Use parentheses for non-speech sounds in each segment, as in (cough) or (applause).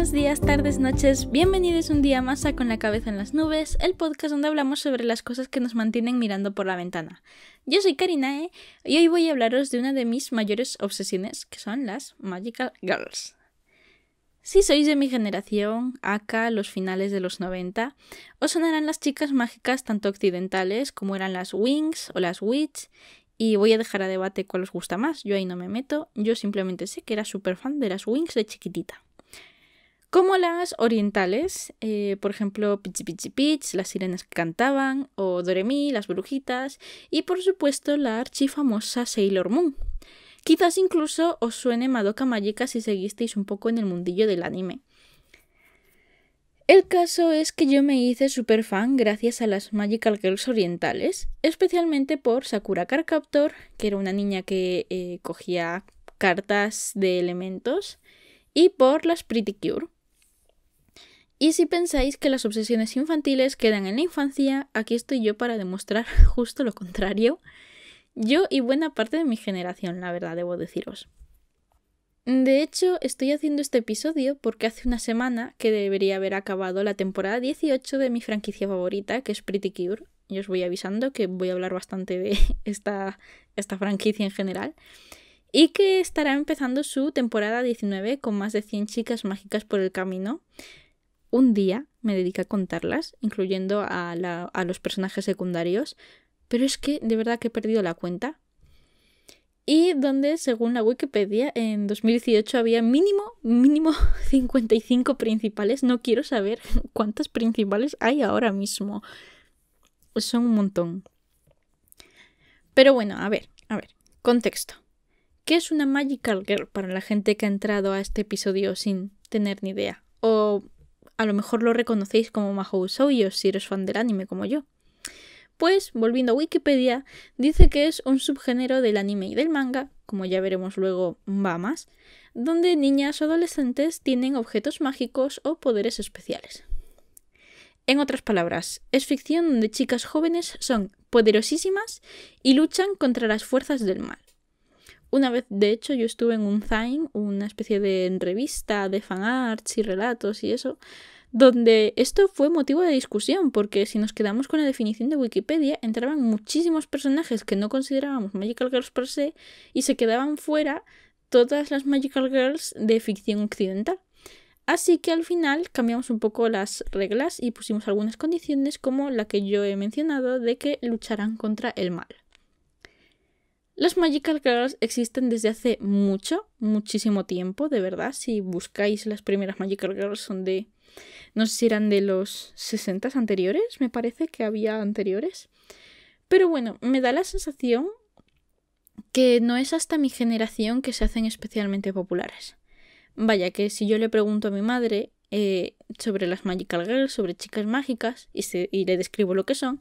buenos días, tardes, noches. Bienvenidos un día más a Con la cabeza en las nubes, el podcast donde hablamos sobre las cosas que nos mantienen mirando por la ventana. Yo soy Karinae ¿eh? y hoy voy a hablaros de una de mis mayores obsesiones, que son las Magical Girls. Si sois de mi generación, acá los finales de los 90, os sonarán las chicas mágicas tanto occidentales como eran las Wings o las Witch, y voy a dejar a debate cuál os gusta más, yo ahí no me meto, yo simplemente sé que era súper fan de las Wings de chiquitita como las orientales, eh, por ejemplo, Pichi Pichi Pitch, las sirenas que cantaban, o Doremi, las brujitas, y por supuesto la archifamosa Sailor Moon. Quizás incluso os suene Madoka Magica si seguisteis un poco en el mundillo del anime. El caso es que yo me hice super fan gracias a las Magical Girls orientales, especialmente por Sakura Carcaptor, que era una niña que eh, cogía cartas de elementos, y por las Pretty Cure, y si pensáis que las obsesiones infantiles quedan en la infancia, aquí estoy yo para demostrar (laughs) justo lo contrario. Yo y buena parte de mi generación, la verdad, debo deciros. De hecho, estoy haciendo este episodio porque hace una semana que debería haber acabado la temporada 18 de mi franquicia favorita, que es Pretty Cure. Yo os voy avisando que voy a hablar bastante de (laughs) esta, esta franquicia en general. Y que estará empezando su temporada 19 con más de 100 chicas mágicas por el camino un día me dediqué a contarlas, incluyendo a, los personajes secundarios, pero es que de verdad que he perdido la cuenta. Y donde, según la Wikipedia, en 2018 había mínimo, mínimo 55 (laughs) principales. No quiero saber (laughs) cuántas principales hay ahora mismo. Son un montón. Pero bueno, a ver, a ver, contexto. ¿Qué es una Magical Girl para la gente que ha entrado a este episodio sin tener ni idea? a lo mejor lo reconocéis como Mahou Shoujo si eres fan del anime como yo. Pues, volviendo a Wikipedia, dice que es un subgénero del anime y del manga, como ya veremos luego va más, donde niñas o adolescentes tienen objetos mágicos o poderes especiales. En otras palabras, es ficción donde chicas jóvenes son poderosísimas y luchan contra las fuerzas del mal. Una vez, de hecho, yo estuve en un Zine, una especie de revista de fanarts y relatos y eso, donde esto fue motivo de discusión, porque si nos quedamos con la definición de Wikipedia, entraban muchísimos personajes que no considerábamos Magical Girls per se y se quedaban fuera todas las Magical Girls de ficción occidental. Así que al final cambiamos un poco las reglas y pusimos algunas condiciones como la que yo he mencionado de que lucharán contra el mal. Las Magical Girls existen desde hace mucho, muchísimo tiempo, de verdad. Si buscáis las primeras Magical Girls son de... No sé si eran de los 60 anteriores, me parece que había anteriores. Pero bueno, me da la sensación que no es hasta mi generación que se hacen especialmente populares. Vaya, que si yo le pregunto a mi madre eh, sobre las Magical Girls, sobre chicas mágicas, y le describo lo que son,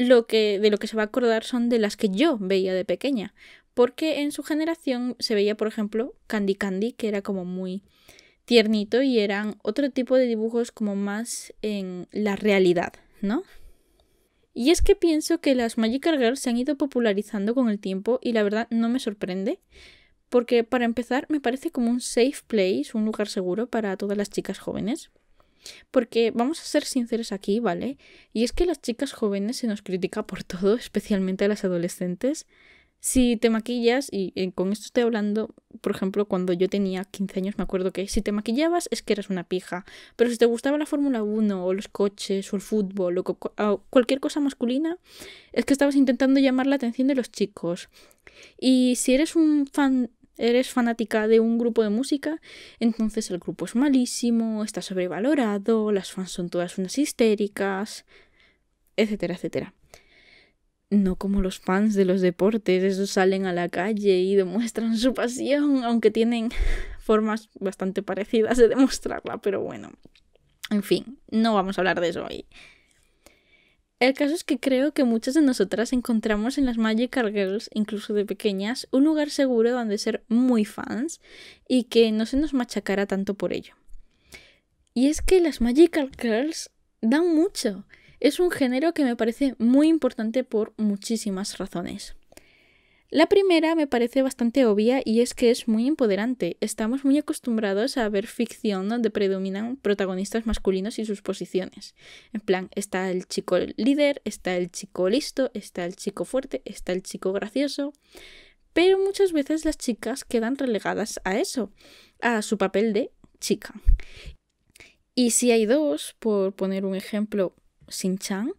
lo que, de lo que se va a acordar son de las que yo veía de pequeña, porque en su generación se veía, por ejemplo, Candy Candy, que era como muy tiernito y eran otro tipo de dibujos como más en la realidad, ¿no? Y es que pienso que las Magical Girls se han ido popularizando con el tiempo y la verdad no me sorprende, porque para empezar me parece como un safe place, un lugar seguro para todas las chicas jóvenes. Porque vamos a ser sinceros aquí, ¿vale? Y es que las chicas jóvenes se nos critica por todo, (laughs) especialmente a las adolescentes. Si te maquillas, y eh, con esto estoy hablando, por ejemplo, cuando yo tenía 15 años, me acuerdo que si te maquillabas es que eras una pija. Pero si te gustaba la Fórmula 1, o los coches, o el fútbol, o cualquier cosa masculina, es que estabas intentando llamar la atención de los chicos. Y si eres un fan eres fanática de un grupo de música, entonces el grupo es malísimo, está sobrevalorado, las fans son todas unas histéricas, etcétera, etcétera. No como los fans de los deportes, esos salen a la calle y demuestran su pasión, aunque tienen (laughs) formas bastante parecidas de demostrarla, pero bueno. En fin, no vamos a hablar de eso hoy. El caso es que creo que muchas de nosotras encontramos en las Magical Girls, incluso de pequeñas, un lugar seguro donde ser muy fans y que no se nos machacara tanto por ello. Y es que las Magical Girls dan mucho. Es un género que me parece muy importante por muchísimas razones. La primera me parece bastante obvia y es que es muy empoderante. Estamos muy acostumbrados a ver ficción donde predominan protagonistas masculinos y sus posiciones. En plan, está el chico líder, está el chico listo, está el chico fuerte, está el chico gracioso. Pero muchas veces las chicas quedan relegadas a eso, a su papel de chica. Y si hay dos, por poner un ejemplo, Sin-chan,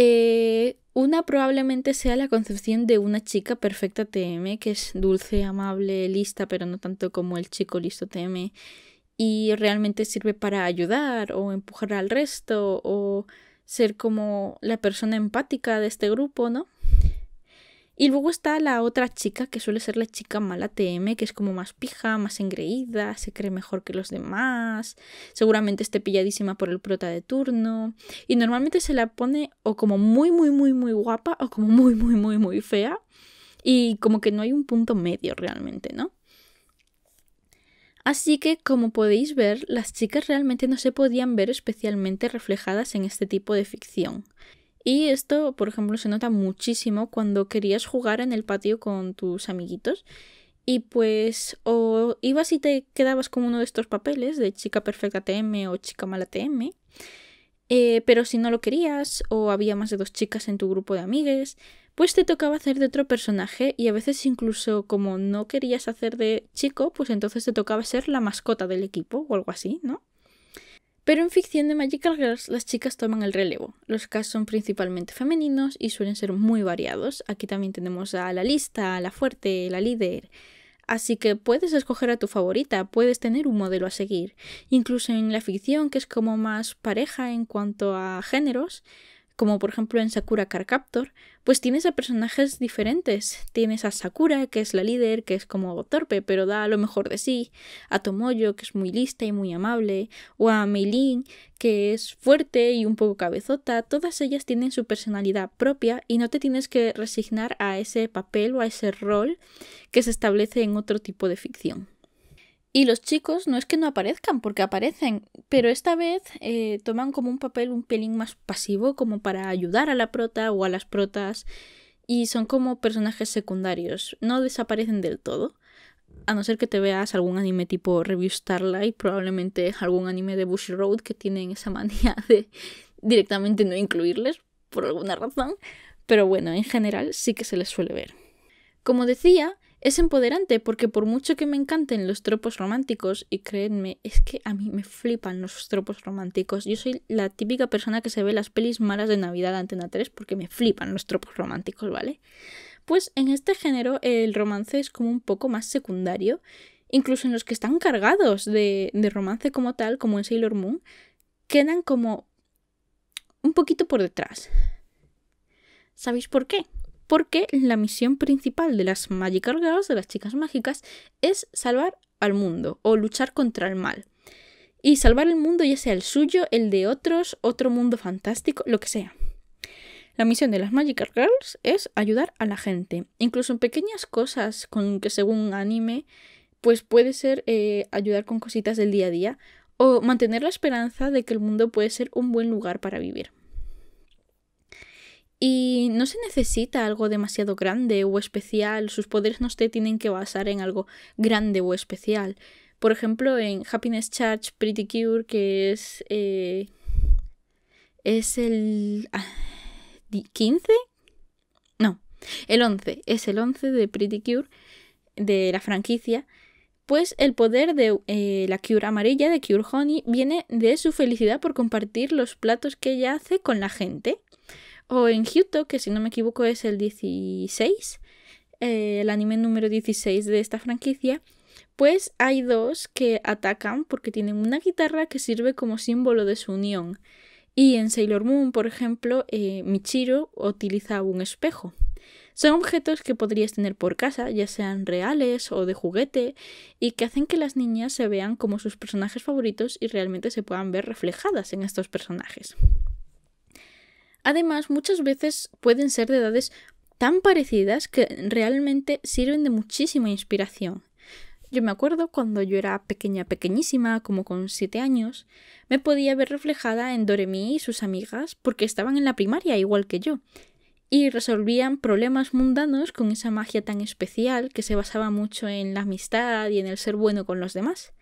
eh, una probablemente sea la concepción de una chica perfecta TM, que es dulce, amable, lista, pero no tanto como el chico listo TM, y realmente sirve para ayudar o empujar al resto o ser como la persona empática de este grupo, ¿no? Y luego está la otra chica, que suele ser la chica mala TM, que es como más pija, más engreída, se cree mejor que los demás, seguramente esté pilladísima por el prota de turno. Y normalmente se la pone o como muy, muy, muy, muy guapa o como muy, muy, muy, muy fea. Y como que no hay un punto medio realmente, ¿no? Así que, como podéis ver, las chicas realmente no se podían ver especialmente reflejadas en este tipo de ficción. Y esto, por ejemplo, se nota muchísimo cuando querías jugar en el patio con tus amiguitos. Y pues o ibas y te quedabas con uno de estos papeles de chica perfecta TM o chica mala TM. Eh, pero si no lo querías o había más de dos chicas en tu grupo de amigues, pues te tocaba hacer de otro personaje y a veces incluso como no querías hacer de chico, pues entonces te tocaba ser la mascota del equipo o algo así, ¿no? Pero en ficción de Magical Girls las chicas toman el relevo. Los casos son principalmente femeninos y suelen ser muy variados. Aquí también tenemos a la lista, a la fuerte, la líder. Así que puedes escoger a tu favorita, puedes tener un modelo a seguir. Incluso en la ficción, que es como más pareja en cuanto a géneros, como por ejemplo en Sakura Carcaptor, pues tienes a personajes diferentes. Tienes a Sakura, que es la líder, que es como torpe, pero da lo mejor de sí, a Tomoyo, que es muy lista y muy amable, o a Meilin, que es fuerte y un poco cabezota. Todas ellas tienen su personalidad propia y no te tienes que resignar a ese papel o a ese rol que se establece en otro tipo de ficción. Y los chicos no es que no aparezcan, porque aparecen, pero esta vez eh, toman como un papel un pelín más pasivo, como para ayudar a la prota o a las protas, y son como personajes secundarios, no desaparecen del todo. A no ser que te veas algún anime tipo Review Starlight, probablemente algún anime de Bush Road que tienen esa (laughs) manía de directamente no incluirles, por alguna razón. Pero bueno, en general sí que se les suele ver. Como decía, es empoderante porque por mucho que me encanten los tropos románticos, y créanme, es que a mí me flipan los tropos románticos. Yo soy la típica persona que se ve las pelis malas de Navidad Antena 3 porque me flipan los tropos románticos, ¿vale? Pues en este género el romance es como un poco más secundario, incluso en los que están cargados de, de romance como tal, como en Sailor Moon, quedan como un poquito por detrás. ¿Sabéis por qué? porque la misión principal de las Magical Girls, de las chicas mágicas, es salvar al mundo o luchar contra el mal. Y salvar el mundo ya sea el suyo, el de otros, otro mundo fantástico, lo que sea. La misión de las Magical Girls es ayudar a la gente, incluso en pequeñas cosas con que según anime, pues puede ser eh, ayudar con cositas del día a día o mantener la esperanza de que el mundo puede ser un buen lugar para vivir. Y no se necesita algo demasiado grande o especial, sus poderes no se tienen que basar en algo grande o especial. Por ejemplo, en Happiness Charge Pretty Cure, que es. Eh, es el. 15? Ah, no, el 11. Es el 11 de Pretty Cure, de la franquicia. Pues el poder de eh, la Cure amarilla, de Cure Honey, viene de su felicidad por compartir los platos que ella hace con la gente o en Hyuto, que si no me equivoco es el 16, eh, el anime número 16 de esta franquicia, pues hay dos que atacan porque tienen una guitarra que sirve como símbolo de su unión. Y en Sailor Moon, por ejemplo, eh, Michiro utiliza un espejo. Son objetos que podrías tener por casa, ya sean reales o de juguete, y que hacen que las niñas se vean como sus personajes favoritos y realmente se puedan ver reflejadas en estos personajes. Además, muchas veces pueden ser de edades tan parecidas que realmente sirven de muchísima inspiración. Yo me acuerdo cuando yo era pequeña, pequeñísima, como con siete años, me podía ver reflejada en Doremi y sus amigas porque estaban en la primaria igual que yo, y resolvían problemas mundanos con esa magia tan especial que se basaba mucho en la amistad y en el ser bueno con los demás.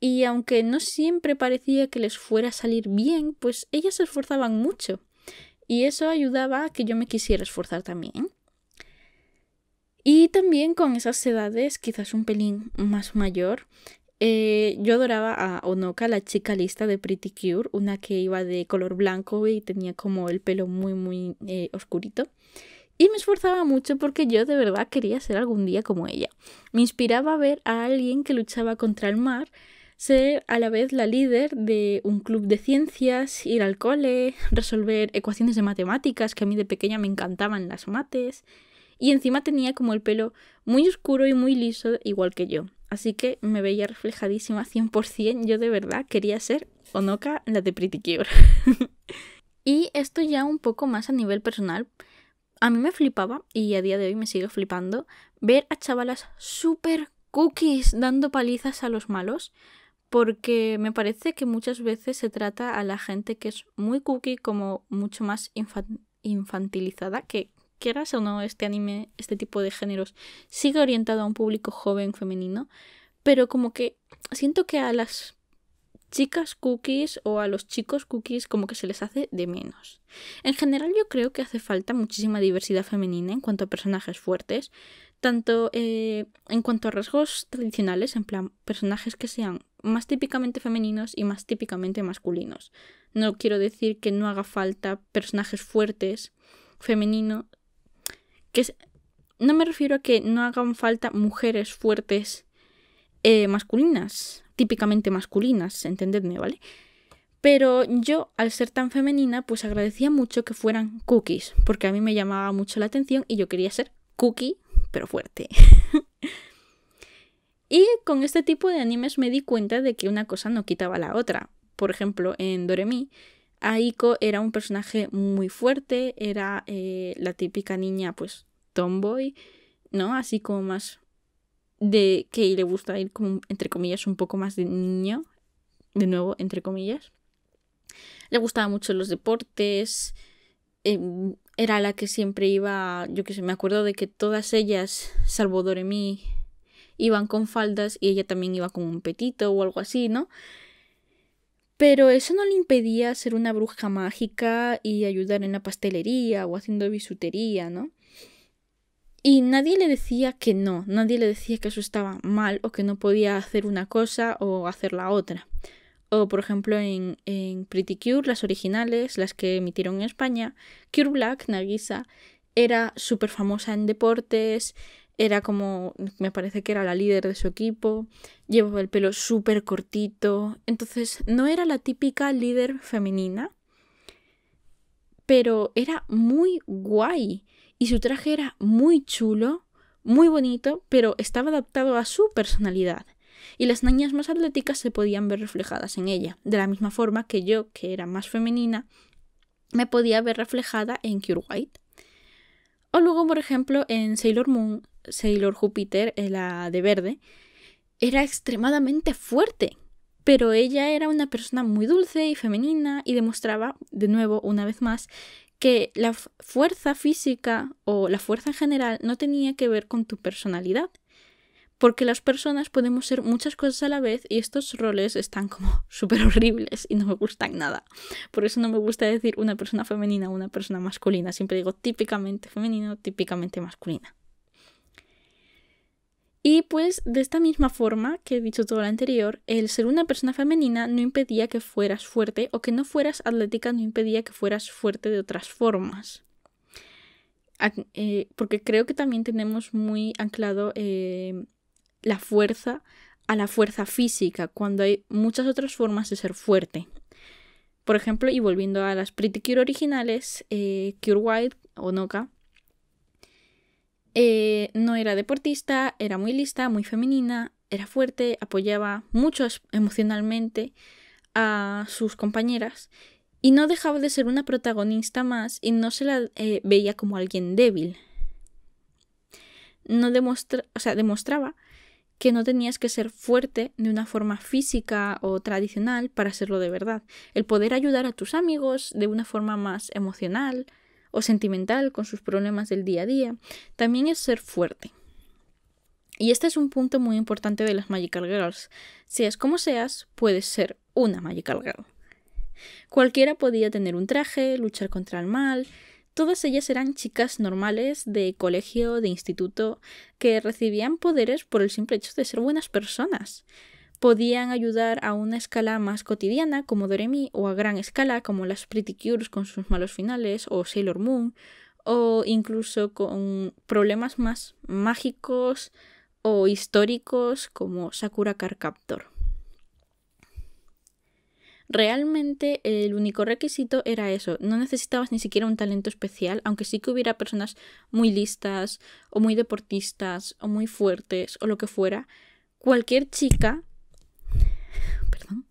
Y aunque no siempre parecía que les fuera a salir bien, pues ellas se esforzaban mucho y eso ayudaba a que yo me quisiera esforzar también. Y también con esas edades, quizás un pelín más mayor, eh, yo adoraba a Onoka, la chica lista de Pretty Cure, una que iba de color blanco y tenía como el pelo muy, muy eh, oscurito. Y me esforzaba mucho porque yo de verdad quería ser algún día como ella. Me inspiraba a ver a alguien que luchaba contra el mar ser a la vez la líder de un club de ciencias, ir al cole, resolver ecuaciones de matemáticas, que a mí de pequeña me encantaban las mates. Y encima tenía como el pelo muy oscuro y muy liso, igual que yo. Así que me veía reflejadísima 100%. Yo de verdad quería ser Onoka, la de Pretty Cure. (laughs) y esto ya un poco más a nivel personal. A mí me flipaba, y a día de hoy me sigo flipando, ver a chavalas super cookies dando palizas a los malos porque me parece que muchas veces se trata a la gente que es muy cookie como mucho más infantilizada, que quieras o no este anime, este tipo de géneros sigue orientado a un público joven femenino, pero como que siento que a las chicas cookies o a los chicos cookies como que se les hace de menos. En general yo creo que hace falta muchísima diversidad femenina en cuanto a personajes fuertes, tanto eh, en cuanto a rasgos tradicionales, en plan personajes que sean más típicamente femeninos y más típicamente masculinos. No quiero decir que no haga falta personajes fuertes, femeninos, que no me refiero a que no hagan falta mujeres fuertes eh, masculinas, típicamente masculinas, entendedme, ¿vale? Pero yo, al ser tan femenina, pues agradecía mucho que fueran cookies, porque a mí me llamaba mucho la atención y yo quería ser cookie pero fuerte. (laughs) y con este tipo de animes me di cuenta de que una cosa no quitaba la otra. Por ejemplo, en Doremi, Aiko era un personaje muy fuerte, era eh, la típica niña, pues, tomboy, ¿no? Así como más de que le gusta ir entre comillas, un poco más de niño, de nuevo, entre comillas. Le gustaban mucho los deportes, Em, era la que siempre iba, yo que sé, me acuerdo de que todas ellas, salvo Doremi, iban con faldas y ella también iba con un petito o algo así, ¿no? Pero eso no le impedía ser una bruja mágica y ayudar en la pastelería o haciendo bisutería, ¿no? Y nadie le decía que no, nadie le decía que eso estaba mal o que no podía hacer una cosa o hacer la otra por ejemplo en, en, Pretty Cure, las originales, las que emitieron en España, Cure Black, Nagisa, era súper famosa en deportes, era como, me parece que era la líder de su equipo, llevaba el pelo súper cortito, entonces no era la típica líder femenina, pero era muy guay y su traje era muy chulo, muy bonito, pero estaba adaptado a su personalidad y las niñas más atléticas se podían ver reflejadas en ella, de la misma forma que yo, que era más femenina, me podía ver reflejada en Cure White. O luego, por ejemplo, en Sailor Moon, Sailor Júpiter, eh, la de verde, era extremadamente fuerte, pero ella era una persona muy dulce y femenina y demostraba, de nuevo, una vez más, que la fuerza física o la fuerza en general no tenía que ver con tu personalidad, porque las personas podemos ser muchas cosas a la vez y estos roles están como (laughs) súper horribles y no me gustan nada. Por eso no me gusta decir una persona femenina o una persona masculina, siempre digo típicamente femenino, típicamente masculina. Y pues de esta misma forma que he dicho todo lo anterior, el ser una persona femenina no impedía que fueras fuerte o que no fueras atlética no impedía que fueras fuerte de otras formas. Eh, porque creo que también tenemos muy anclado eh, la fuerza a la fuerza física, cuando hay muchas otras formas de ser fuerte. Por ejemplo, y volviendo a las Pretty Cure originales, eh, Cure White o Noka eh, no era deportista, era muy lista, muy femenina, era fuerte, apoyaba mucho emocionalmente a sus compañeras y no dejaba de ser una protagonista más y no se la eh, veía como alguien débil. No demostra o sea, demostraba que no tenías que ser fuerte de una forma física o tradicional para serlo de verdad. El poder ayudar a tus amigos de una forma más emocional o sentimental con sus problemas del día a día también es ser fuerte. Y este es un punto muy importante de las Magical Girls. Seas como seas, puedes ser una Magical Girl. Cualquiera podía tener un traje, luchar contra el mal, Todas ellas eran chicas normales de colegio, de instituto, que recibían poderes por el simple hecho de ser buenas personas. Podían ayudar a una escala más cotidiana como Doremi o a gran escala como las Pretty Cures con sus malos finales o Sailor Moon o incluso con problemas más mágicos o históricos como Sakura Carcaptor. Realmente el único requisito era eso, no necesitabas ni siquiera un talento especial, aunque sí que hubiera personas muy listas o muy deportistas o muy fuertes o lo que fuera. Cualquier chica, perdón,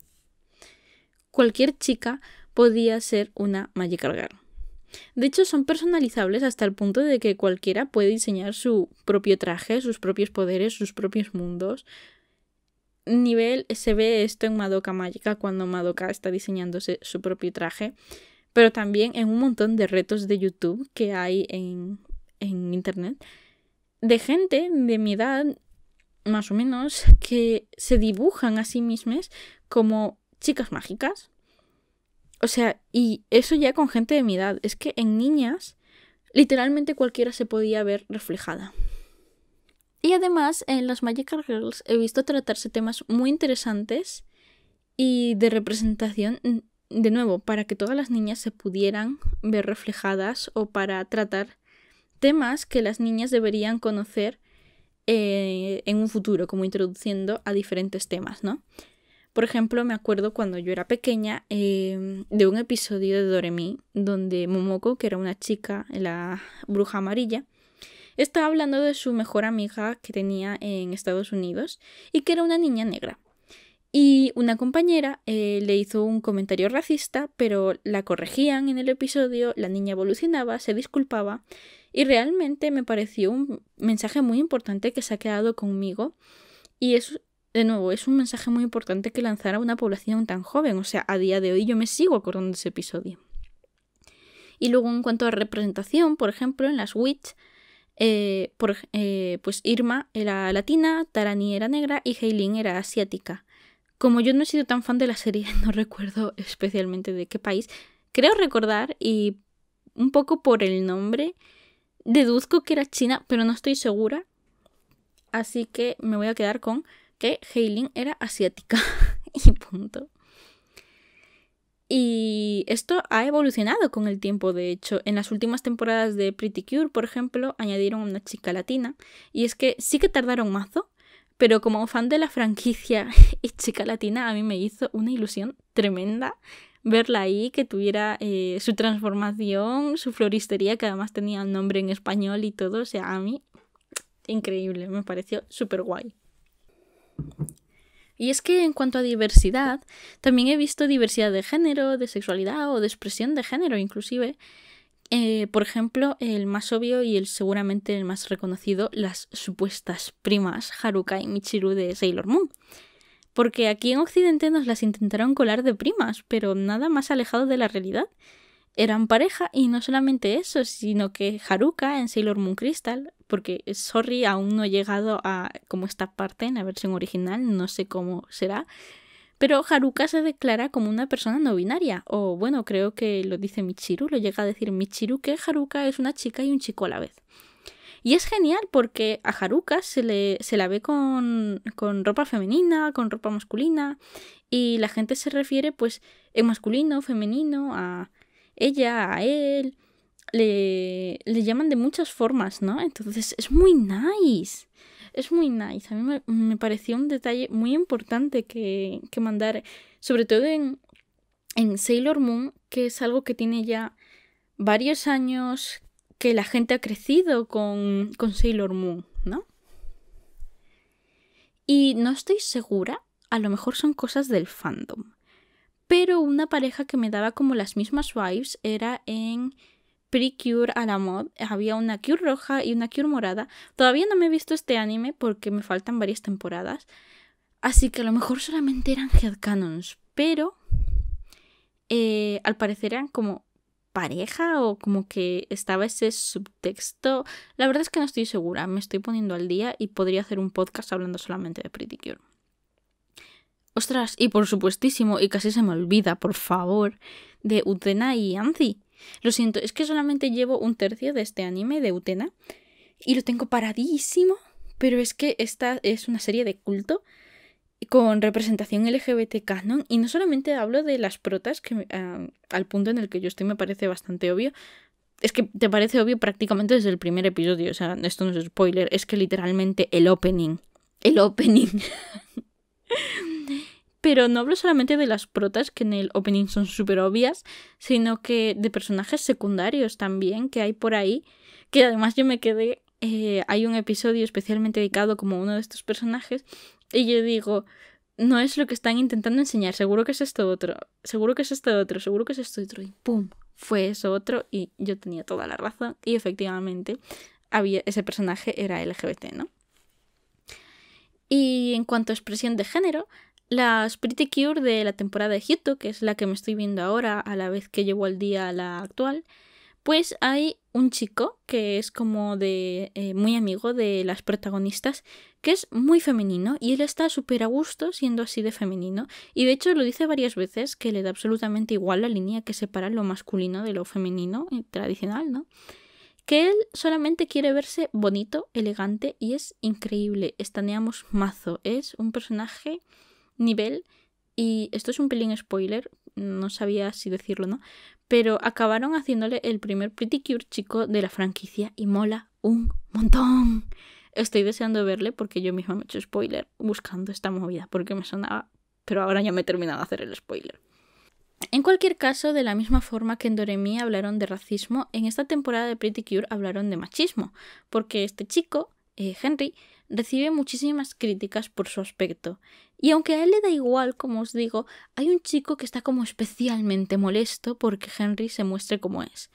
cualquier chica podía ser una Magical Girl. De hecho, son personalizables hasta el punto de que cualquiera puede diseñar su propio traje, sus propios poderes, sus propios mundos nivel se ve esto en Madoka Mágica cuando Madoka está diseñándose su propio traje, pero también en un montón de retos de YouTube que hay en, en Internet de gente de mi edad, más o menos, que se dibujan a sí mismas como chicas mágicas. O sea, y eso ya con gente de mi edad. Es que en niñas, literalmente cualquiera se podía ver reflejada. Y además, en las Magical Girls he visto tratarse temas muy interesantes y de representación, de nuevo, para que todas las niñas se pudieran ver reflejadas o para tratar temas que las niñas deberían conocer eh, en un futuro, como introduciendo a diferentes temas, ¿no? Por ejemplo, me acuerdo cuando yo era pequeña em, de un episodio de Doremi, donde Momoko, que era una chica, la bruja amarilla, estaba hablando de su mejor amiga que tenía en Estados Unidos y que era una niña negra. Y una compañera eh, le hizo un comentario racista, pero la corregían en el episodio, la niña evolucionaba, se disculpaba y realmente me pareció un mensaje muy importante que se ha quedado conmigo y es, de nuevo, es un mensaje muy importante que lanzara a una población tan joven, o sea, a día de hoy yo me sigo acordando de ese episodio. Y luego en cuanto a representación, por ejemplo, en las Witch eh, por, eh, pues Irma era latina, Tarani era negra y Heilin era asiática. Como yo no he sido tan fan de la serie, (laughs) no recuerdo especialmente de qué país. Creo recordar, y un poco por el nombre, deduzco que era China, pero no estoy segura. Así que me voy a quedar con que Heilin era asiática. (laughs) y punto. Y esto ha evolucionado con el tiempo, de hecho. En las últimas temporadas de Pretty Cure, por ejemplo, añadieron una chica latina. Y es que sí que tardaron mazo, pero como fan de la franquicia (laughs) y chica latina, a mí me hizo una ilusión tremenda verla ahí, que tuviera eh, su transformación, su floristería, que además tenía el nombre en español y todo. O sea, a mí, increíble, me pareció súper guay. Y es que en cuanto a diversidad, también he visto diversidad de género, de sexualidad o de expresión de género inclusive. Eh, por ejemplo, el más obvio y el seguramente el más reconocido, las supuestas primas Haruka y Michiru de Sailor Moon. Porque aquí en Occidente nos las intentaron colar de primas, pero nada más alejado de la realidad. Eran pareja y no solamente eso, sino que Haruka en Sailor Moon Crystal porque eh, sorry, aún no he llegado a como esta parte en la versión original, no sé cómo será. Pero Haruka se declara como una persona no binaria, o bueno, creo que lo dice Michiru, lo llega a decir Michiru que Haruka es una chica y un chico a la vez. Y es genial porque a Haruka se, le, se la ve con, ropa femenina, con ropa masculina, y la gente se refiere pues en masculino, femenino, a ella, a él, le, le llaman de muchas formas, ¿no? Entonces es muy nice. Es muy nice. A mí me, pareció un detalle muy importante que, mandar, sobre todo en, Sailor Moon, que es algo que tiene ya varios años que la gente ha crecido con, con Sailor Moon, ¿no? Y no estoy segura, a lo mejor son cosas del fandom. Pero una pareja que me daba como las mismas vibes era en Pretty cure a la mod. Había una Cure roja y una Cure morada. Todavía no me he visto este anime porque me faltan varias temporadas. Así que a lo mejor solamente eran headcanons. Pero eh, al parecer eran como pareja o como que estaba ese subtexto. La verdad es que no estoy segura. Me estoy poniendo al día y podría hacer un podcast hablando solamente de Pretty Cure. Ostras, y por supuestísimo, y casi se me olvida, por favor, de Utena y Anzi. Lo siento, es que solamente llevo un tercio de este anime de Utena y lo tengo paradísimo, pero es que esta es una serie de culto con representación LGBT canon y no solamente hablo de las protas, que ah, al punto en el que yo estoy me parece bastante obvio, es que te parece obvio prácticamente desde el primer episodio, o sea, esto no es spoiler, es que literalmente el opening, el opening (laughs) Pero no hablo solamente de las protas, que en el opening son súper obvias, sino que de personajes secundarios también que hay por ahí. Que además yo me quedé. Eh, hay un episodio especialmente dedicado como uno de estos personajes. Y yo digo, no es lo que están intentando enseñar, seguro que es esto otro, seguro que es esto otro, seguro que es esto otro, y ¡pum! Fue eso otro y yo tenía toda la razón y efectivamente había, ese personaje era LGBT, ¿no? Y en cuanto a expresión de género, la Pretty Cure de la temporada de Hito, que es la que me estoy viendo ahora a la vez que llevo al día a la actual, pues hay un chico que es como de eh, muy amigo de las protagonistas, que es muy femenino y él está súper a gusto siendo así de femenino. Y de hecho lo dice varias veces que le da absolutamente igual la línea que separa lo masculino de lo femenino eh, tradicional, ¿no? que él solamente quiere verse bonito, elegante y es increíble. Estaneamos mazo. Es un personaje nivel, y esto es un pelín spoiler, no sabía si decirlo, ¿no? Pero acabaron haciéndole el primer Pretty Cure chico de la franquicia y mola un montón. Estoy deseando verle porque yo misma me he hecho spoiler buscando esta movida porque me sonaba, pero ahora ya me he terminado de hacer el spoiler. En cualquier caso, de la misma forma que en Doremi hablaron de racismo, en esta temporada de Pretty Cure hablaron de machismo, porque este chico, eh, Henry, recibe muchísimas críticas por su aspecto. Y aunque a él le da igual, como os digo, hay un chico que está como especialmente molesto porque Henry se muestre como es.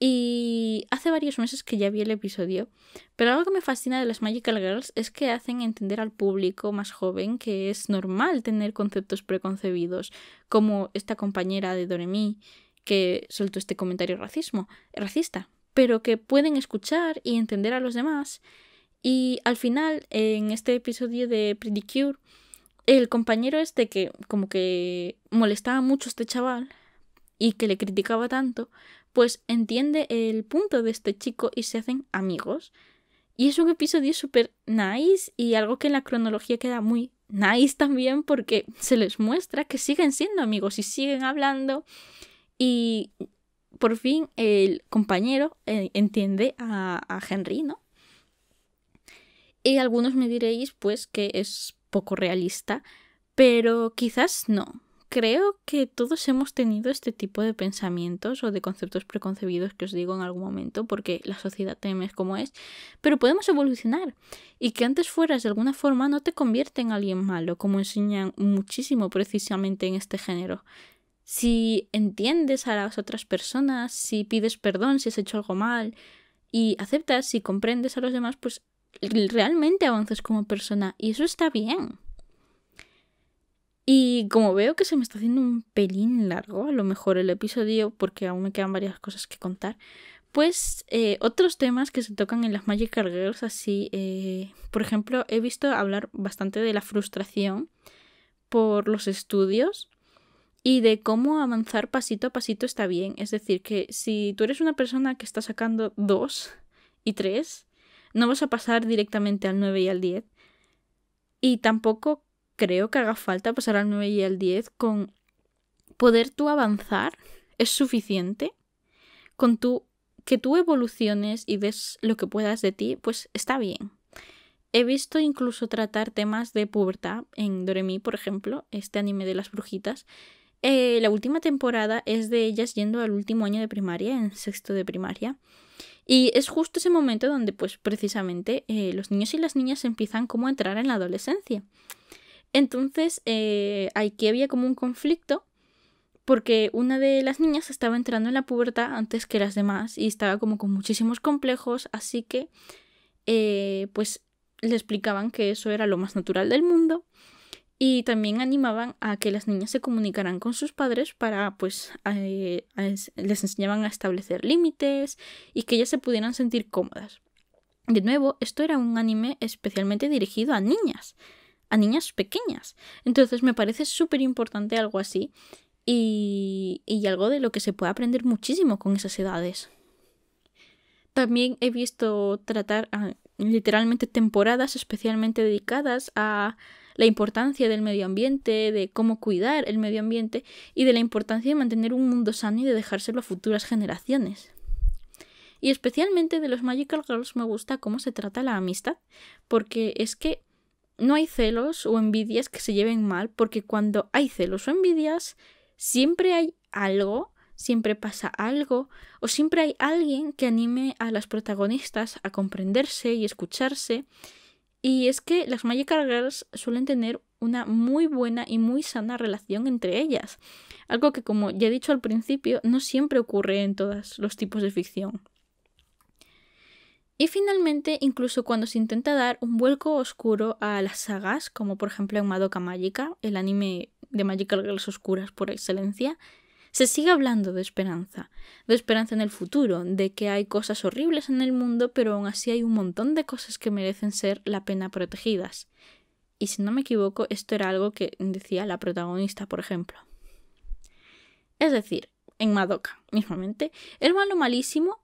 Y hace varios meses que ya vi el episodio, pero algo que me fascina de las Magical Girls es que hacen entender al público más joven que es normal tener conceptos preconcebidos, como esta compañera de Doremi que soltó este comentario racismo, racista, pero que pueden escuchar y entender a los demás y al final, en este episodio de Pretty Cure, el compañero este que como que molestaba mucho a este chaval y que le criticaba tanto, pues entiende el punto de este chico y se hacen amigos. Y es un episodio súper nice y algo que en la cronología queda muy nice también porque se les muestra que siguen siendo amigos y siguen hablando y por fin el compañero eh, entiende a, a Henry, ¿no? Y algunos me diréis pues que es poco realista, pero quizás no. Creo que todos hemos tenido este tipo de pensamientos o de conceptos preconcebidos que os digo en algún momento porque la sociedad teme es como es, pero podemos evolucionar y que antes fueras de alguna forma no te convierte en alguien malo, como enseñan muchísimo precisamente en este género. Si entiendes a las otras personas, si pides perdón si has hecho algo mal, y aceptas y comprendes a los demás, pues realmente avances como persona y eso está bien. Y como veo que se me está haciendo un pelín largo, a lo mejor el episodio, porque aún me quedan varias cosas que contar, pues eh, otros temas que se tocan en las Magic Girls, así, eh, por ejemplo, he visto hablar bastante de la frustración por los estudios y de cómo avanzar pasito a pasito está bien. Es decir, que si tú eres una persona que está sacando dos y tres, no vas a pasar directamente al 9 y al 10. Y tampoco creo que haga falta pasar al 9 y al 10 con poder tú avanzar es suficiente con tu que tú evoluciones y des lo que puedas de ti, pues está bien. He visto incluso tratar temas de pubertad en Doremi, por ejemplo, este anime de las brujitas. Eh, la última temporada es de ellas yendo al último año de primaria, en sexto de primaria. Y es justo ese momento donde, pues, precisamente eh, los niños y las niñas empiezan como a entrar en la adolescencia. Entonces, eh, aquí había como un conflicto porque una de las niñas estaba entrando en la pubertad antes que las demás y estaba como con muchísimos complejos, así que, eh, pues, le explicaban que eso era lo más natural del mundo y también animaban a que las niñas se comunicaran con sus padres para, pues, eh, les enseñaban a establecer límites y que ellas se pudieran sentir cómodas. De nuevo, esto era un anime especialmente dirigido a niñas, a niñas pequeñas. Entonces me parece súper importante algo así y, y algo de lo que se puede aprender muchísimo con esas edades. También he visto tratar a, literalmente temporadas especialmente dedicadas a la importancia del medio ambiente, de cómo cuidar el medio ambiente y de la importancia de mantener un mundo sano y de dejárselo a futuras generaciones. Y especialmente de los Magical Girls me gusta cómo se trata la amistad, porque es que no hay celos o envidias que se lleven mal, porque cuando hay celos o envidias, siempre hay algo, siempre pasa algo, o siempre hay alguien que anime a las protagonistas a comprenderse y escucharse y es que las Magical Girls suelen tener una muy buena y muy sana relación entre ellas, algo que como ya he dicho al principio no siempre ocurre en todos los tipos de ficción. Y finalmente, incluso cuando se intenta dar un vuelco oscuro a las sagas, como por ejemplo en Madoka Magica, el anime de Magical Girls Oscuras por excelencia, se sigue hablando de esperanza, de esperanza en el futuro, de que hay cosas horribles en el mundo, pero aún así hay un montón de cosas que merecen ser la pena protegidas. Y si no me equivoco, esto era algo que decía la protagonista, por ejemplo. Es decir, en Madoka, mismamente, el malo malísimo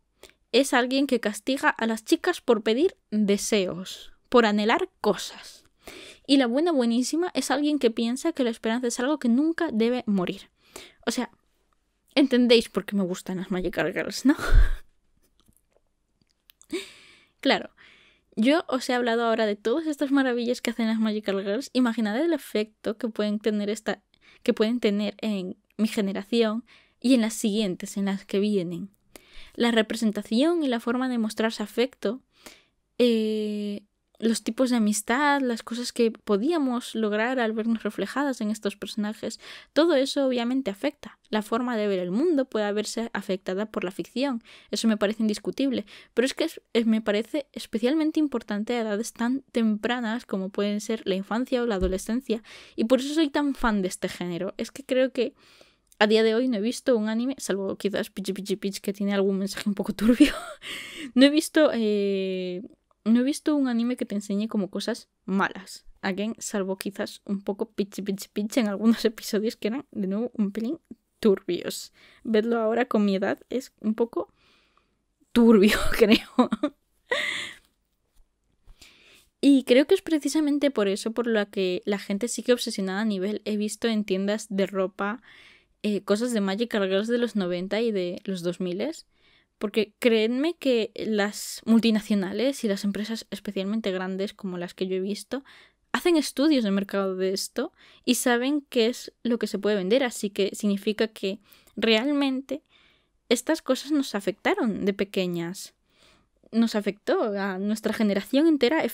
es alguien que castiga a las chicas por pedir deseos, por anhelar cosas. Y la buena buenísima es alguien que piensa que la esperanza es algo que nunca debe morir. O sea, Entendéis por qué me gustan las Magical Girls, ¿no? (laughs) claro, yo os he hablado ahora de todas estas maravillas que hacen las Magical Girls. Imaginad el efecto que pueden tener esta. que pueden tener en mi generación y en las siguientes, en las que vienen. La representación y la forma de mostrarse afecto eh, los tipos de amistad, las cosas que podíamos lograr al vernos reflejadas en estos personajes, todo eso obviamente afecta. La forma de ver el mundo puede verse afectada por la ficción, eso me parece indiscutible, pero es que me parece especialmente importante a edades tan tempranas como pueden ser la infancia o la adolescencia, y por eso soy tan fan de este género. Es que creo que a día de hoy no he visto un anime, salvo quizás Pichi Pichi Pichi que tiene algún mensaje un poco (laughs) turbio, no he visto... Eh, no he visto un anime que te enseñe como cosas malas. Alguien salvo quizás un poco pitch pichi pichi en algunos (laughs) episodios que eran, de nuevo, un pelín turbios. Verlo ahora con mi edad es un poco turbio, (laughs) creo. y creo que es precisamente por eso por lo que la gente sigue obsesionada a nivel. He visto en tiendas de ropa eh, cosas de magic Girls de los 90 y de los 2000 porque creedme que las multinacionales y las empresas especialmente grandes como las que yo he visto hacen estudios de mercado de esto y saben qué es lo que se puede vender, así que significa que realmente estas cosas nos afectaron de pequeñas. Nos afectó a nuestra generación entera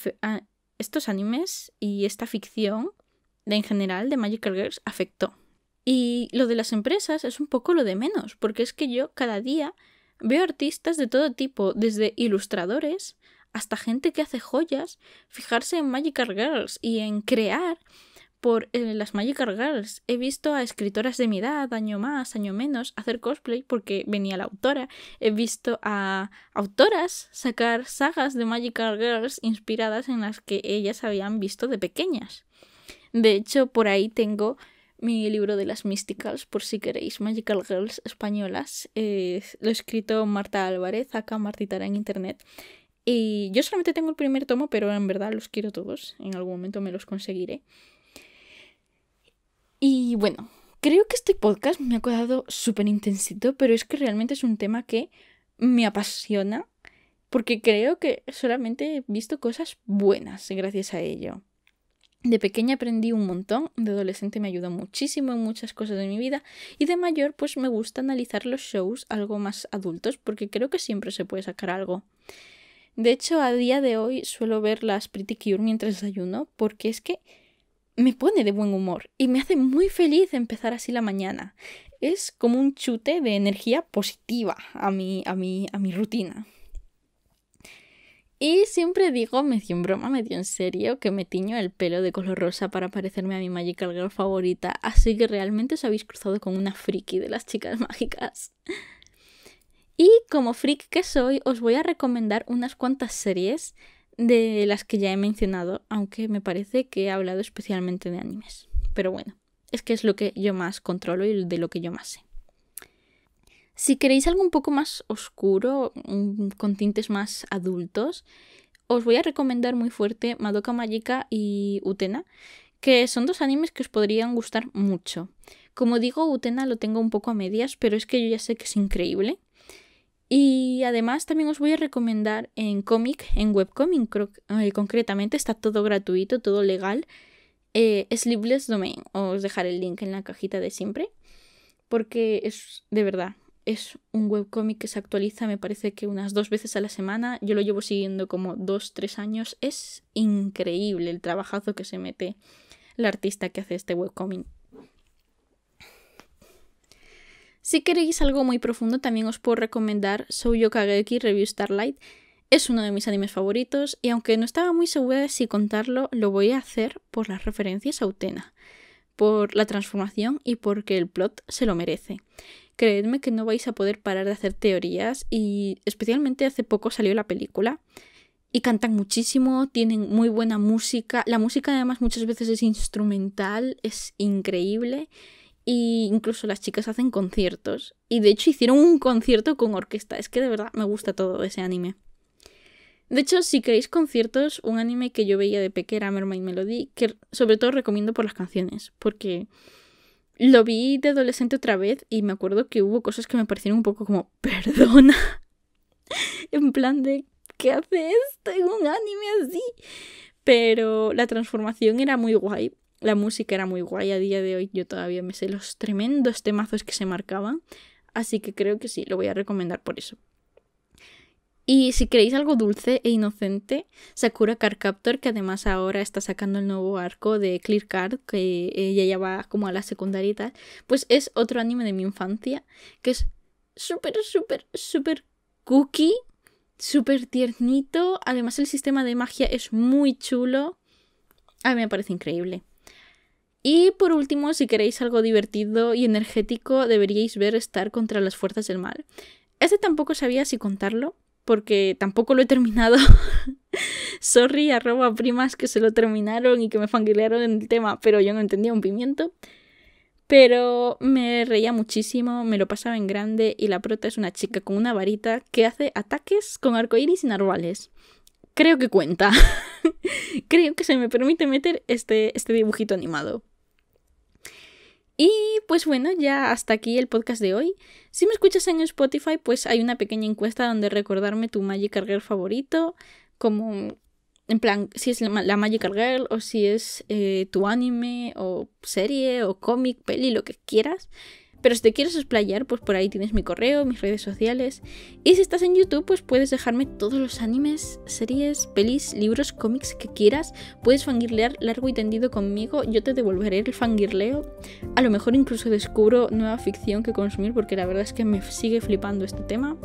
estos animes y esta ficción en general de Magical Girls afectó. Y lo de las empresas es un poco lo de menos, porque es que yo cada día Veo artistas de todo tipo, desde ilustradores hasta gente que hace joyas, fijarse en Magical Girls y en crear por eh, las Magical Girls. He visto a escritoras de mi edad, año más, año menos, hacer cosplay porque venía la autora. He visto a autoras sacar sagas de Magical Girls inspiradas en las que ellas habían visto de pequeñas. De hecho, por ahí tengo mi libro de las Mysticals, por si queréis, Magical Girls españolas. lo ha escrito Marta Álvarez, acá Martitara en internet. Y yo solamente tengo el primer tomo, pero en verdad los quiero todos. En algún momento me los conseguiré. Y bueno, creo que este podcast me ha quedado súper intensito, pero es que realmente es un tema que me apasiona porque creo que solamente he visto cosas buenas gracias a ello. De pequeña aprendí un montón, de adolescente me ayudó muchísimo en muchas cosas de mi vida y de mayor pues me gusta analizar los shows algo más adultos porque creo que siempre se puede sacar algo. De hecho, a día de hoy suelo ver las Pretty Cure mientras desayuno porque es que me pone de buen humor y me hace muy feliz empezar así la mañana. Es como un chute de energía positiva a mi, a mi, a mi rutina. Y siempre digo, medio en broma, medio en serio, que me tiño el pelo de color rosa para parecerme a mi Magical Girl favorita, así que realmente os habéis cruzado con una friki de las chicas (laughs) mágicas. Y como freak que soy, os voy a recomendar unas cuantas series de las que ya he mencionado, aunque me parece que he hablado especialmente de animes. Pero bueno, es que es lo que yo más controlo y de lo que yo más sé. Si queréis algo un poco más oscuro, con tintes más adultos, os voy a recomendar muy fuerte Madoka Magica y Utena, que son dos animes que os podrían gustar mucho. Como digo, Utena lo tengo un poco a medias, pero es que yo ya sé que es increíble. Y además también os voy a recomendar en cómic, en webcomic eh, concretamente, está todo gratuito, todo legal, eh, Sleepless Domain. Os dejaré el link en la cajita de siempre, porque es de verdad es un webcomic que se actualiza, me parece que unas dos veces a la semana. Yo lo llevo siguiendo como dos, tres años. Es increíble el trabajazo que se mete la artista que hace este webcomic. Si queréis algo muy profundo, también os puedo recomendar Souyo Kageki Review Starlight. Es uno de mis animes favoritos y aunque no estaba muy segura de si contarlo, lo voy a hacer por las referencias a Utena, por la transformación y porque el plot se lo merece. Creedme que no vais a poder parar de hacer teorías y especialmente hace poco salió la película y cantan muchísimo, tienen muy buena música. La música además muchas veces es instrumental, es increíble. e incluso las chicas hacen conciertos. Y de hecho hicieron un concierto con orquesta. Es que de verdad me gusta todo ese anime. De hecho, si queréis conciertos, un anime que yo veía de pequeña era Mermaid Melody, que sobre todo recomiendo por las canciones, porque lo vi de adolescente otra vez y me acuerdo que hubo cosas que me parecieron un poco como, (laughs) perdona. en plan de, ¿qué haces esto en un anime así? Pero la transformación era muy guay. La música era muy guay a día de hoy. Yo todavía me sé los tremendos temazos que se marcaban. Así que creo que sí, lo voy a recomendar por eso. Y si queréis algo dulce e inocente, Sakura Carcaptor, que además ahora está sacando el nuevo arco de Clear Card, que ella eh, ya va como a la secundaria y tal, pues es otro anime de mi infancia, que es súper, súper, súper cookie, súper tiernito. Además, el sistema de magia es muy chulo. A mí me parece increíble. Y por último, si queréis algo divertido y energético, deberíais ver Estar contra las fuerzas del mal. Este tampoco sabía si contarlo, porque tampoco lo he terminado. (laughs) Sorry, arroba primas que se lo terminaron y que me fanguilearon en el tema, pero yo no entendía un pimiento. Pero me reía muchísimo, me lo pasaba en grande y la prota es una chica con una varita que hace ataques con arcoíris y narvales. Creo que cuenta. (laughs) Creo que se me permite meter este, este dibujito animado. Y pues bueno, ya hasta aquí el podcast de hoy. Si me escuchas en Spotify, pues hay una pequeña encuesta donde recordarme tu Magical Girl favorito, como en plan, si es la Magical Girl o si es eh, tu anime o serie o cómic, peli, lo que quieras. Pero si te quieres explayar, pues por ahí tienes mi correo, mis redes sociales. Y si estás en YouTube, pues puedes dejarme todos los animes, series, pelis, libros, cómics que quieras. Puedes fangirlear largo y tendido conmigo. Yo te devolveré el fangirleo. A lo mejor incluso descubro nueva ficción que consumir porque la verdad es que me sigue flipando este tema.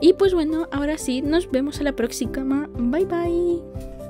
Y pues bueno, ahora sí, nos vemos a la próxima. Bye bye.